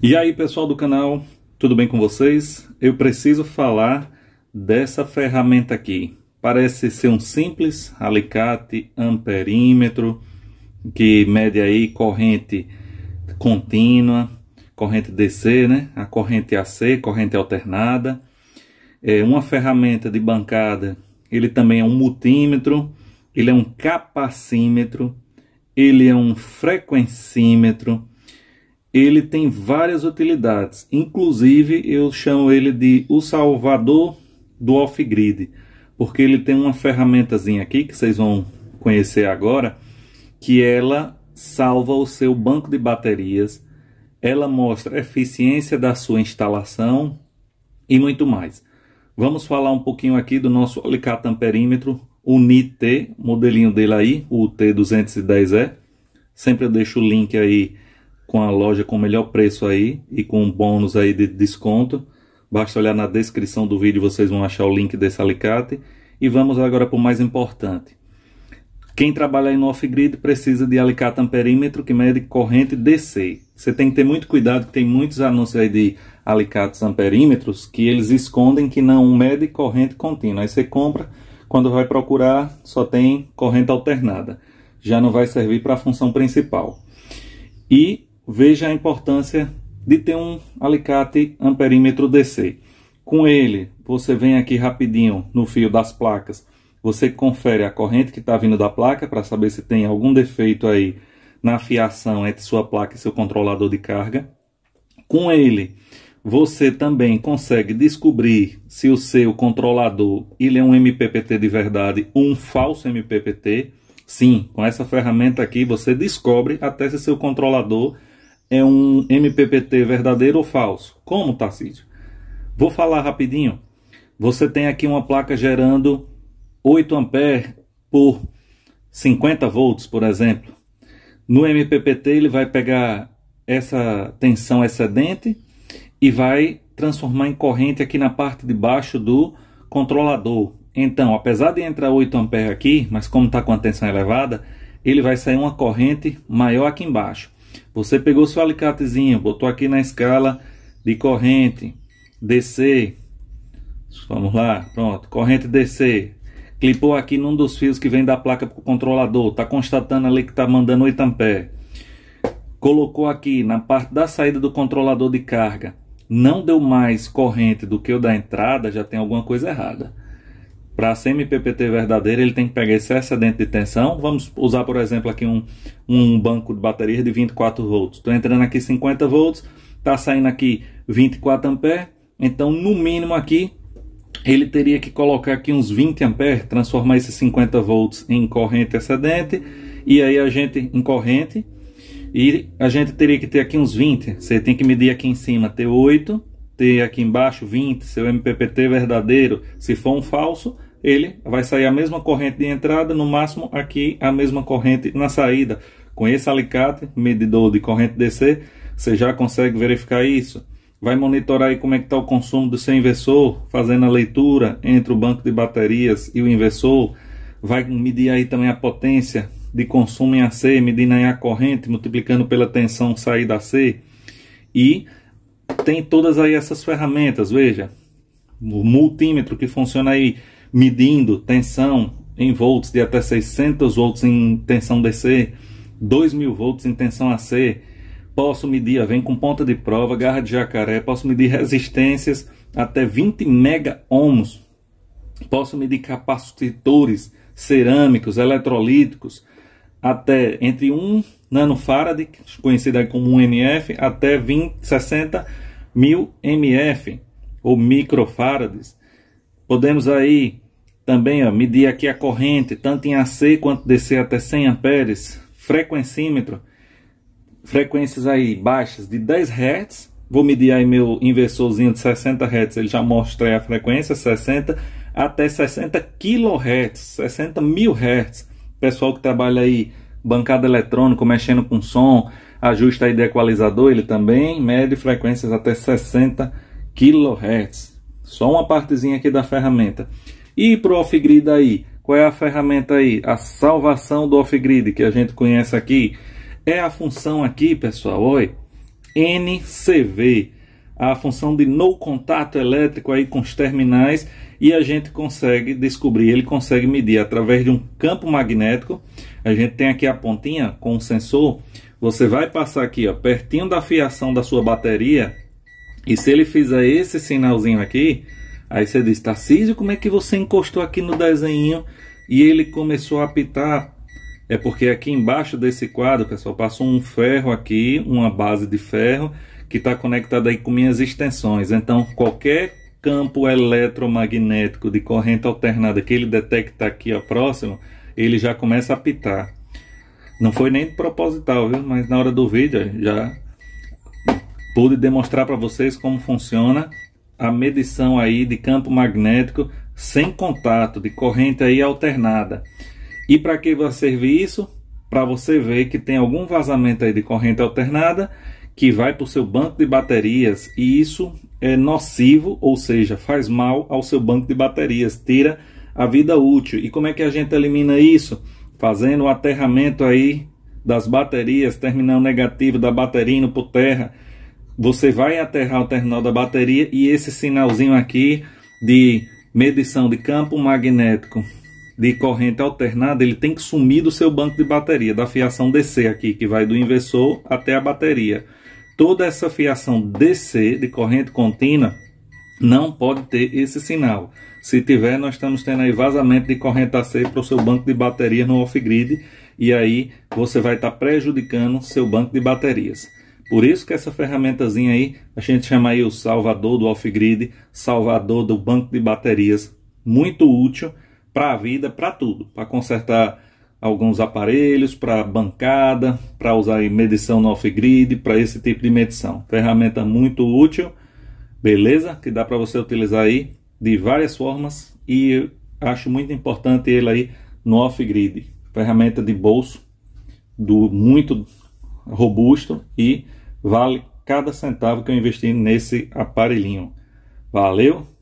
E aí pessoal do canal, tudo bem com vocês? Eu preciso falar dessa ferramenta aqui. Parece ser um simples alicate amperímetro que mede aí corrente contínua, corrente DC, né? A corrente AC, corrente alternada. É uma ferramenta de bancada. Ele também é um multímetro, ele é um capacímetro, ele é um frequencímetro ele tem várias utilidades. Inclusive, eu chamo ele de o salvador do off-grid, porque ele tem uma ferramentazinha aqui que vocês vão conhecer agora, que ela salva o seu banco de baterias, ela mostra a eficiência da sua instalação e muito mais. Vamos falar um pouquinho aqui do nosso alicate amperímetro unit modelinho dele aí, o T210E. Sempre eu deixo o link aí com a loja com o melhor preço aí e com um bônus aí de desconto. Basta olhar na descrição do vídeo, vocês vão achar o link desse alicate. E vamos agora para o mais importante. Quem trabalha no off-grid precisa de alicate amperímetro que mede corrente DC. Você tem que ter muito cuidado, que tem muitos anúncios aí de alicates amperímetros que eles escondem que não mede corrente contínua. Aí você compra, quando vai procurar, só tem corrente alternada. Já não vai servir para a função principal. E veja a importância de ter um alicate amperímetro DC. Com ele, você vem aqui rapidinho no fio das placas, você confere a corrente que está vindo da placa para saber se tem algum defeito aí na fiação entre sua placa e seu controlador de carga. Com ele, você também consegue descobrir se o seu controlador ele é um MPPT de verdade ou um falso MPPT. Sim, com essa ferramenta aqui você descobre até se seu controlador é um MPPT verdadeiro ou falso? Como, Tarcísio? Vou falar rapidinho. Você tem aqui uma placa gerando 8 A por 50 volts, por exemplo. No MPPT ele vai pegar essa tensão excedente e vai transformar em corrente aqui na parte de baixo do controlador. Então, apesar de entrar 8 A aqui, mas como está com a tensão elevada, ele vai sair uma corrente maior aqui embaixo. Você pegou seu alicatezinho, botou aqui na escala de corrente, DC. Vamos lá, pronto, corrente DC. Clipou aqui num dos fios que vem da placa para o controlador. Está constatando ali que está mandando 8 ampere. Colocou aqui na parte da saída do controlador de carga. Não deu mais corrente do que o da entrada, já tem alguma coisa errada. Para a semi-PPT verdadeira, ele tem que pegar esse excedente de tensão. Vamos usar, por exemplo, aqui um, um banco de bateria de 24 volts. Estou entrando aqui 50 volts, está saindo aqui 24 amperes. Então, no mínimo aqui, ele teria que colocar aqui uns 20 amperes, transformar esses 50 volts em corrente excedente. E aí a gente, em corrente, e a gente teria que ter aqui uns 20. Você tem que medir aqui em cima, ter 8, ter aqui embaixo 20, seu MPPT verdadeiro, se for um falso, ele vai sair a mesma corrente de entrada, no máximo aqui a mesma corrente na saída. Com esse alicate, medidor de corrente DC, você já consegue verificar isso. Vai monitorar aí como é que está o consumo do seu inversor, fazendo a leitura entre o banco de baterias e o inversor. Vai medir aí também a potência de consumo em AC, medindo aí a corrente, multiplicando pela tensão saída AC. E tem todas aí essas ferramentas, veja, o multímetro que funciona aí medindo tensão em volts de até 600 volts em tensão DC, 2000 volts em tensão AC. Posso medir, vem com ponta de prova, garra de jacaré, posso medir resistências até 20 mega ohms. Posso medir capacitores cerâmicos, eletrolíticos, até entre 1 nanofarad, conhecido como 1 MF, até 20, 60 mil MF ou microfarads. Podemos aí também ó, medir aqui a corrente, tanto em AC quanto DC até 100 amperes. Frequencímetro, frequências aí baixas de 10 Hz. Vou medir aí meu inversorzinho de 60 Hz, ele já mostrei a frequência, 60 até 60 kHz, 60 mil Hz. Pessoal que trabalha aí bancada eletrônica, mexendo com som, ajusta aí de equalizador, ele também mede frequências até 60 kHz. Só uma partezinha aqui da ferramenta. E para o off-grid aí? Qual é a ferramenta aí? A salvação do off-grid que a gente conhece aqui. É a função aqui, pessoal, oi, NCV. A função de no contato elétrico aí com os terminais e a gente consegue descobrir, ele consegue medir através de um campo magnético. A gente tem aqui a pontinha com o sensor. Você vai passar aqui, ó, pertinho da fiação da sua bateria, e se ele fizer esse sinalzinho aqui, aí você diz, Tarcísio, como é que você encostou aqui no desenho e ele começou a apitar? É porque aqui embaixo desse quadro, pessoal, passou um ferro aqui, uma base de ferro, que está conectada aí com minhas extensões. Então, qualquer campo eletromagnético de corrente alternada que ele detecta aqui ó, próximo, ele já começa a apitar. Não foi nem proposital, viu? Mas na hora do vídeo já pude demonstrar para vocês como funciona a medição aí de campo magnético sem contato, de corrente aí alternada. E para que vai servir isso? Para você ver que tem algum vazamento aí de corrente alternada que vai para o seu banco de baterias e isso é nocivo, ou seja, faz mal ao seu banco de baterias, tira a vida útil. E como é que a gente elimina isso? Fazendo o aterramento aí das baterias, terminal negativo da bateria indo por terra, você vai aterrar o terminal da bateria e esse sinalzinho aqui de medição de campo magnético de corrente alternada, ele tem que sumir do seu banco de bateria, da fiação DC aqui, que vai do inversor até a bateria. Toda essa fiação DC, de corrente contínua, não pode ter esse sinal. Se tiver, nós estamos tendo aí vazamento de corrente AC para o seu banco de bateria no off-grid, e aí você vai estar tá prejudicando seu banco de baterias. Por isso que essa ferramentazinha aí, a gente chama aí o salvador do off-grid, salvador do banco de baterias, muito útil para a vida, para tudo, para consertar alguns aparelhos, para bancada, para usar em medição no off-grid, para esse tipo de medição. Ferramenta muito útil, beleza? Que dá para você utilizar aí de várias formas e acho muito importante ele aí no off-grid. Ferramenta de bolso, do muito robusto e Vale cada centavo que eu investi nesse aparelhinho. Valeu!